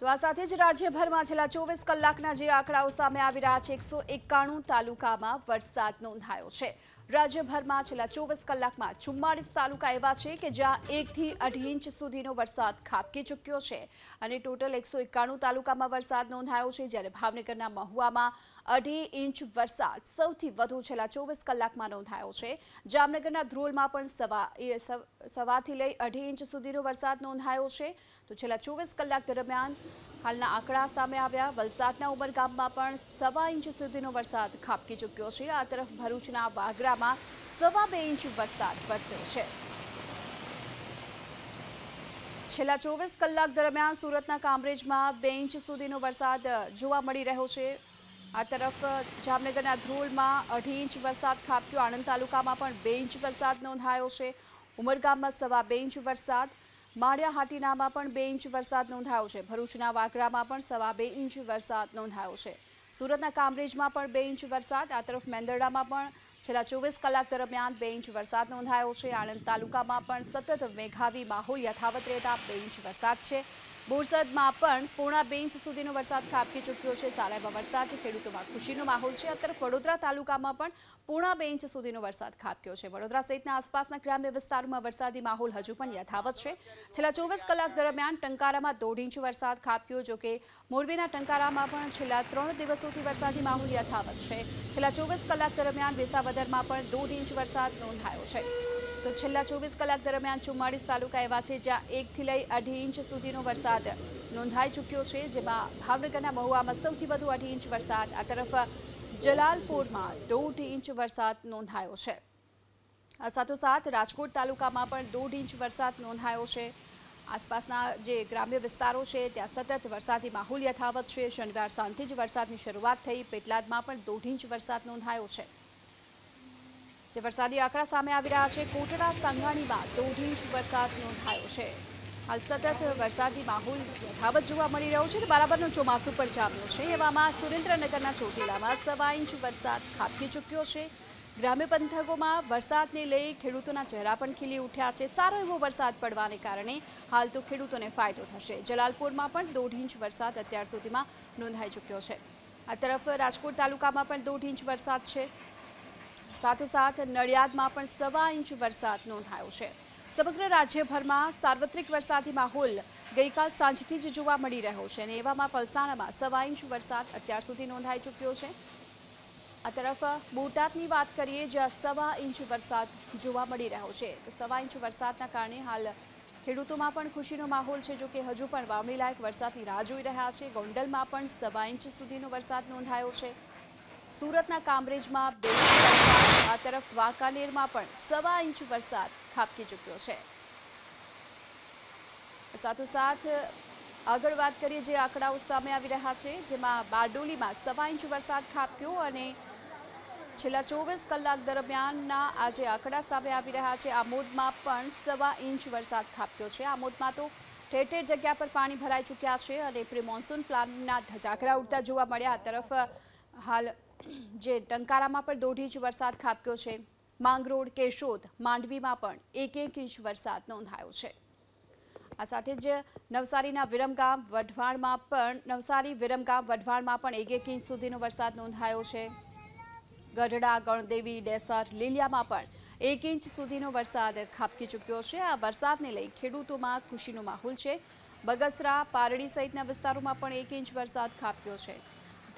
તો આ સાથે જ રાજ્યભરમાં છેલ્લા ચોવીસ કલાકના જે આંકડાઓ સામે આવી રહ્યા છે એકસો એકાણું તાલુકામાં વરસાદ નોંધાયો છે રાજ્યભરમાં છેલ્લા ચોવીસ કલાકમાં ચુમ્માળીસ તાલુકા એવા છે કે જ્યાં એકથી અઢી ઇંચ સુધીનો વરસાદ ખાબકી ચૂક્યો છે અને ટોટલ એકસો એકાણું તાલુકામાં વરસાદ નોંધાયો છે જ્યારે ભાવનગરના મહુવામાં અઢી ઇંચ વરસાદ સૌથી વધુ છેલ્લા ચોવીસ કલાકમાં નોંધાયો છે જામનગરના ધ્રોલમાં પણ સવા સવાથી લઈ અઢી ઇંચ સુધીનો વરસાદ નોંધાયો છે તો છેલ્લા ચોવીસ કલાક દરમિયાન હાલના આંકડા સામે આવ્યા વલસાડના ઉમરગામમાં પણ સવા ઇંચ સુધીનો વરસાદ ખાબકી ચૂક્યો છે આ તરફ ભરૂચના વાગરામાં સવા બે ઇંચ વરસાદ વરસ્યો છે છેલ્લા ચોવીસ કલાક દરમિયાન સુરતના કામરેજમાં બે ઇંચ સુધીનો વરસાદ જોવા મળી રહ્યો છે આ તરફ જામનગરના ધ્રોલમાં અઢી ઇંચ વરસાદ ખાબક્યો આણંદ તાલુકામાં પણ બે ઇંચ વરસાદ નોંધાયો છે ઉમરગામમાં સવા બે ઇંચ વરસાદ માળિયા હાટીનામાં પણ બે ઇંચ વરસાદ નોંધાયો છે ભરૂચના વાગરામાં પણ સવા બે ઇંચ વરસાદ નોંધાયો છે સુરતના કામરેજમાં પણ બે ઇંચ વરસાદ આ તરફ મેંદરડામાં પણ છેલ્લા ચોવીસ કલાક દરમિયાન બે ઇંચ વરસાદ નોંધાયો છે આણંદ તાલુકામાં પણ સતત મેઘાવી માહોલ યથાવત રહેતા બે ઇંચ વરસાદ છે બોરસદમાં પણ પૂણા બેંચ સુધીનો વરસાદ ખાબકી ચૂક્યો છે સારા એવા વરસાદથી ખેડૂતોમાં ખુશીનો માહોલ છે અત્યારે વડોદરા તાલુકામાં પણ પોણા બેંચ સુધીનો વરસાદ ખાબક્યો છે વડોદરા સહિતના આસપાસના ગ્રામ્ય વિસ્તારોમાં વરસાદી માહોલ હજુ પણ યથાવત છે છેલ્લા ચોવીસ કલાક દરમિયાન ટંકારામાં દોઢ ઇંચ વરસાદ ખાબક્યો કે મોરબીના ટંકારામાં પણ છેલ્લા ત્રણ દિવસોથી વરસાદી માહોલ યથાવત છે છેલ્લા ચોવીસ કલાક દરમિયાન વિસાવદરમાં પણ દોઢ ઇંચ વરસાદ નોંધાયો છે તો છેલ્લા ચોવીસ કલાક દરમિયાન ચુમ્માળીસ તાલુકા એવા છે જ્યાં એકથી લઈ અઢી ઇંચ સુધીનો વરસાદ નોંધાઈ ચૂક્યો છે જેમાં ભાવનગરના મહુવામાં સૌથી વધુ અઢી ઇંચ વરસાદ આ તરફ જલાલપુરમાં દોઢ ઇંચ વરસાદ નોંધાયો છે આ સાથોસાથ રાજકોટ તાલુકામાં પણ દોઢ ઇંચ વરસાદ નોંધાયો છે આસપાસના જે ગ્રામ્ય વિસ્તારો છે ત્યાં સતત વરસાદી માહોલ યથાવત છે શનિવાર સાંજથી જ વરસાદની શરૂઆત થઈ પેટલાદમાં પણ દોઢ ઇંચ વરસાદ નોંધાયો છે જે વરસાદી આંકડા સામે આવી રહ્યા છે કોટડા સંઘાણીમાં દોઢ ઇંચ વરસાદ નોંધાયો છે હાલ સતત વરસાદી માહોલ યથાવત જોવા મળી રહ્યો છે અને બરાબરનો ચોમાસું પણ જામ્યો છે એવામાં સુરેન્દ્રનગરના ચોટીલામાં સવા ઇંચ વરસાદ ખાબકી ચૂક્યો છે ગ્રામ્ય પંથકોમાં વરસાદને લઈ ખેડૂતોના ચહેરા પણ ખીલી ઉઠ્યા છે સારો એવો વરસાદ પડવાને કારણે હાલ તો ખેડૂતોને ફાયદો થશે જલાલપુરમાં પણ દોઢ ઇંચ વરસાદ અત્યાર સુધીમાં નોંધાઈ ચૂક્યો છે આ તરફ રાજકોટ તાલુકામાં પણ દોઢ ઇંચ વરસાદ છે સાથોસાથ નડિયાદમાં પણ સવા ઇંચ વરસાદ નોંધાયો છે સમગ્ર રાજ્યભરમાં સાર્વત્રિક વરસાદી માહોલ ગઈકાલ સાંજથી જ જોવા મળી રહ્યો છે અને એવામાં પલસાણામાં સવા ઇંચ વરસાદ અત્યાર સુધી નોંધાઈ ચૂક્યો છે આ તરફ બોટાદની વાત કરીએ જ્યાં સવા ઇંચ વરસાદ જોવા મળી રહ્યો છે તો સવા ઇંચ વરસાદના કારણે હાલ ખેડૂતોમાં પણ ખુશીનો માહોલ છે જો કે હજુ પણ વાવણી લાયક વરસાદની રાહ જોઈ રહ્યા છે ગોંડલમાં પણ સવા ઇંચ સુધીનો વરસાદ નોંધાયો છે સુરતના કામરેજમાં બેલેન્સ આ તરફ વાંકાનેરમાં પણ સવા ઇંચ વરસાદ ખાબકી ચૂક્યો છે સાથોસાથ આગળ વાત કરીએ જે આંકડાઓ સામે આવી રહ્યા છે જેમાં બારડોલીમાં સવા ઇંચ વરસાદ ખાબક્યો અને છેલ્લા ચોવીસ કલાક દરમિયાનના આ જે આંકડા સામે આવી રહ્યા છે આમોદમાં પણ સવા ઇંચ વરસાદ ખાબક્યો છે આમોદમાં તો ઠેર ઠેર જગ્યા પર પાણી ભરાઈ ચૂક્યા છે અને પ્રી મોન્સૂન પ્લાનના ધજાકરા ઉડતા જોવા મળ્યા તરફ હાલ જે ટંકારામાં પણ દોઢ ઇંચ વરસાદ ખાબક્યો છે માંગરોળ કેશોદ માંડવીમાં પણ એક એક ઇંચ વરસાદ નોંધાયો છે આ સાથે જ નવસારીના વિરમગામ વઢવાણમાં પણ નવસારી વિરમગામ વઢવાણમાં પણ એક એક ઇંચ સુધીનો વરસાદ નોંધાયો છે ગઢડા ગણદેવી ડેસર લીલિયામાં પણ એક ઇંચ સુધીનો વરસાદ ખાબકી ચૂક્યો છે આ વરસાદને લઈ ખેડૂતોમાં ખુશીનો માહોલ છે બગસરા પારડી સહિતના વિસ્તારોમાં પણ એક ઇંચ વરસાદ ખાબક્યો છે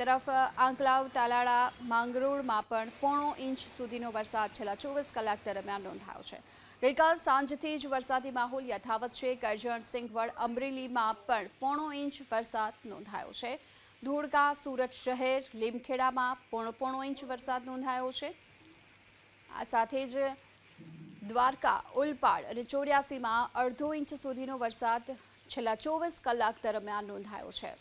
તરફ આંકલાવ તાલાળા માંગરોળમાં પણ પોણો ઇંચ સુધીનો વરસાદ છેલ્લા ચોવીસ કલાક દરમિયાન નોંધાયો છે ગઈકાલ સાંજથી જ વરસાદી માહોલ યથાવત છે કરજણ સિંગવડ અમરેલીમાં પણ પોણો ઇંચ વરસાદ નોંધાયો છે ધોળકા સુરત શહેર લીમખેડામાં પોણો પોણો ઇંચ વરસાદ નોંધાયો છે આ સાથે જ દ્વારકા ઉલપાડ અને ચોર્યાસીમાં અડધો ઇંચ સુધીનો વરસાદ છેલ્લા ચોવીસ કલાક દરમિયાન નોંધાયો છે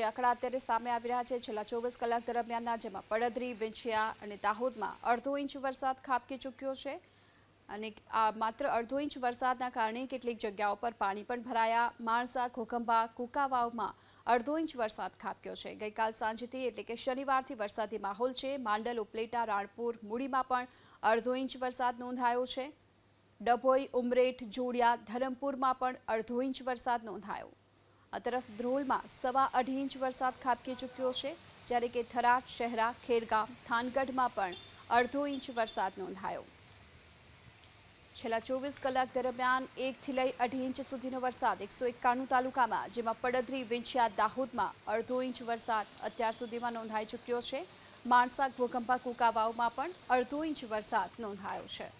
જે આંકડા અત્યારે સામે આવી રહ્યા છે છેલ્લા ચોવીસ કલાક દરમિયાનના જેમાં પડદરી વિંછિયા અને દાહોદમાં અડધો ઇંચ વરસાદ ખાબકી ચૂક્યો છે અને આ માત્ર અડધો ઇંચ વરસાદના કારણે કેટલીક જગ્યાઓ પર પાણી પણ ભરાયા માણસા ખોખંબા કુકાવાવમાં અડધો ઇંચ વરસાદ ખાબક્યો છે ગઈકાલ સાંજથી એટલે કે શનિવારથી વરસાદી માહોલ છે માંડલ ઉપલેટા રાણપુર મૂડીમાં પણ અડધો ઇંચ વરસાદ નોંધાયો છે ડભોઈ ઉમરેઠ જોડિયા ધરમપુરમાં પણ અડધો ઇંચ વરસાદ નોંધાયો આ તરફ ધ્રોલમાં સવા અઢી ઇંચ વરસાદ ખાબકી ચૂક્યો છે જ્યારે કે થરાદ શહેરા ખેરગામ થાનગઢમાં પણ અડધો ઇંચ વરસાદ નોંધાયો છેલ્લા ચોવીસ કલાક દરમિયાન એકથી લઈ અઢી ઇંચ સુધીનો વરસાદ એકસો એકાણું તાલુકામાં જેમાં પડદરી વિંછિયા દાહોદમાં અડધો ઇંચ વરસાદ અત્યાર સુધીમાં નોંધાઈ ચૂક્યો છે માણસા ઘોગંબા કુકાવાઓમાં પણ અડધો ઇંચ વરસાદ નોંધાયો છે